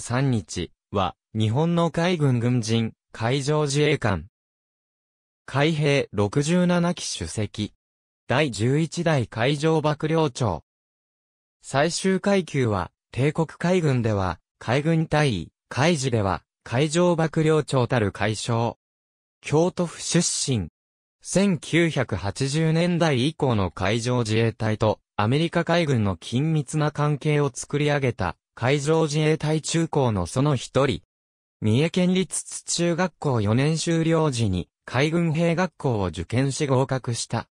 3日は、日本の海軍軍人、海上自衛官。海兵67期主席。第11代海上幕僚長。最終階級は、帝国海軍では、海軍隊尉、海事では、海上幕僚長たる海将。京都府出身。1980年代以降の海上自衛隊とアメリカ海軍の緊密な関係を作り上げた海上自衛隊中高のその一人。三重県立津中学校4年修了時に海軍兵学校を受験し合格した。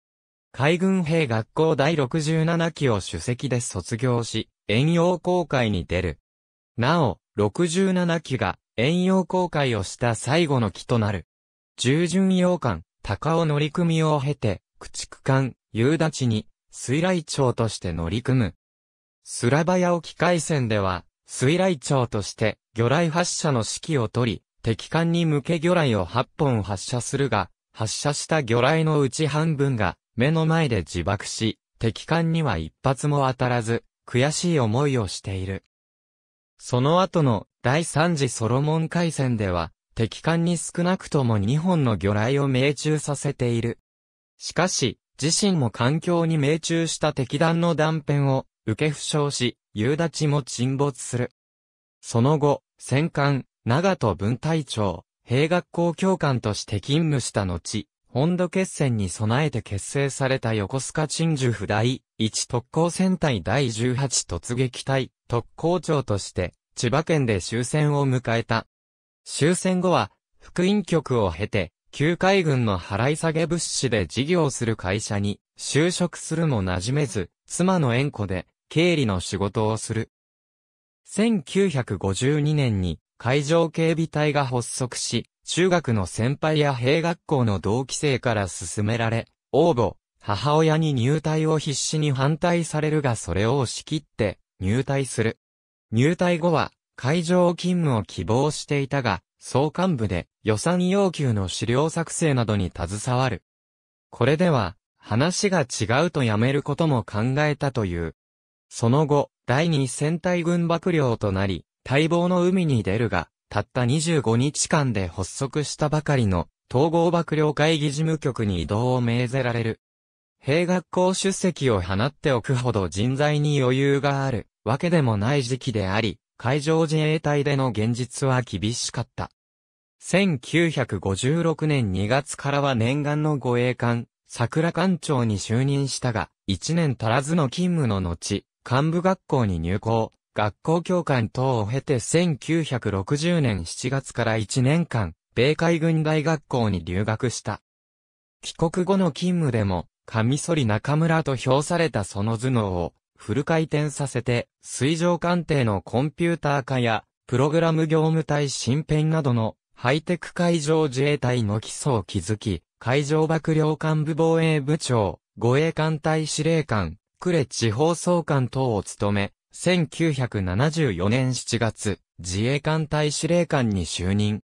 海軍兵学校第67期を主席で卒業し、遠洋航海に出る。なお、67期が遠洋航海をした最後の期となる。従順洋艦、高尾乗組を経て、駆逐艦、夕立に、水雷町として乗り組む。スラバヤ沖海戦では、水雷長として、魚雷発射の指揮を取り、敵艦に向け魚雷を8本発射するが、発射した魚雷のうち半分が、目の前で自爆し、敵艦には一発も当たらず、悔しい思いをしている。その後の第3次ソロモン海戦では、敵艦に少なくとも2本の魚雷を命中させている。しかし、自身も環境に命中した敵弾の断片を受け負傷し、夕立も沈没する。その後、戦艦、長戸分隊長、兵学校教官として勤務した後、本土決戦に備えて結成された横須賀鎮守府第1特攻戦隊第18突撃隊特攻長として千葉県で終戦を迎えた。終戦後は福音局を経て旧海軍の払い下げ物資で事業する会社に就職するも馴染めず妻の縁故で、経理の仕事をする。1952年に、海上警備隊が発足し、中学の先輩や兵学校の同期生から勧められ、応募、母親に入隊を必死に反対されるがそれを押し切って入隊する。入隊後は海上勤務を希望していたが、総幹部で予算要求の資料作成などに携わる。これでは話が違うとやめることも考えたという。その後、第二戦隊軍幕僚となり、待望の海に出るが、たった25日間で発足したばかりの統合幕僚会議事務局に移動を命ぜられる。兵学校出席を放っておくほど人材に余裕があるわけでもない時期であり、海上自衛隊での現実は厳しかった。1956年2月からは念願の護衛艦、桜館長に就任したが、一年足らずの勤務の後、幹部学校に入校、学校教官等を経て1960年7月から1年間、米海軍大学校に留学した。帰国後の勤務でも、カミソリ中村と評されたその頭脳を、フル回転させて、水上艦艇のコンピューター化や、プログラム業務体新編などのハイテク海上自衛隊の基礎を築き、海上幕僚幹部防衛部長、護衛艦隊司令官、呉地方総監等を務め、1974年7月、自衛艦隊司令官に就任。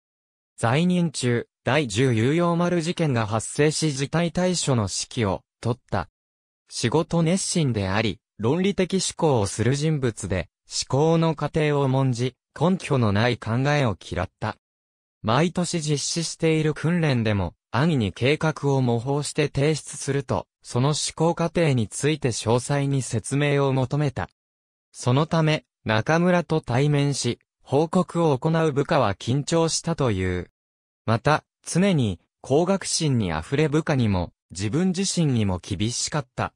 在任中、第10有用丸事件が発生し事態対処の指揮を取った。仕事熱心であり、論理的思考をする人物で、思考の過程を重んじ、根拠のない考えを嫌った。毎年実施している訓練でも、安易に計画を模倣して提出すると、その思考過程について詳細に説明を求めた。そのため、中村と対面し、報告を行う部下は緊張したという。また、常に、工学心に溢れ部下にも、自分自身にも厳しかった。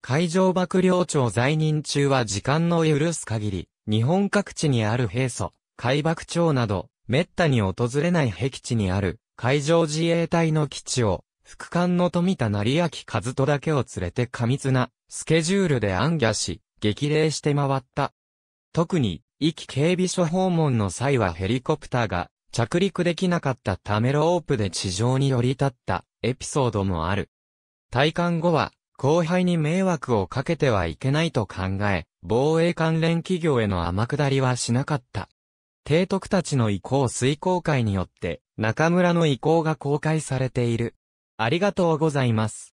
海上幕僚長在任中は時間の許す限り、日本各地にある平素、海幕長など、滅多に訪れない僻地にある海上自衛隊の基地を、副官の富田成明和人だけを連れて過密なスケジュールで暗夜し、激励して回った。特に、域警備所訪問の際はヘリコプターが着陸できなかったためロープで地上に降り立ったエピソードもある。退官後は、後輩に迷惑をかけてはいけないと考え、防衛関連企業への天下りはしなかった。提督たちの意向遂行会によって、中村の意向が公開されている。ありがとうございます。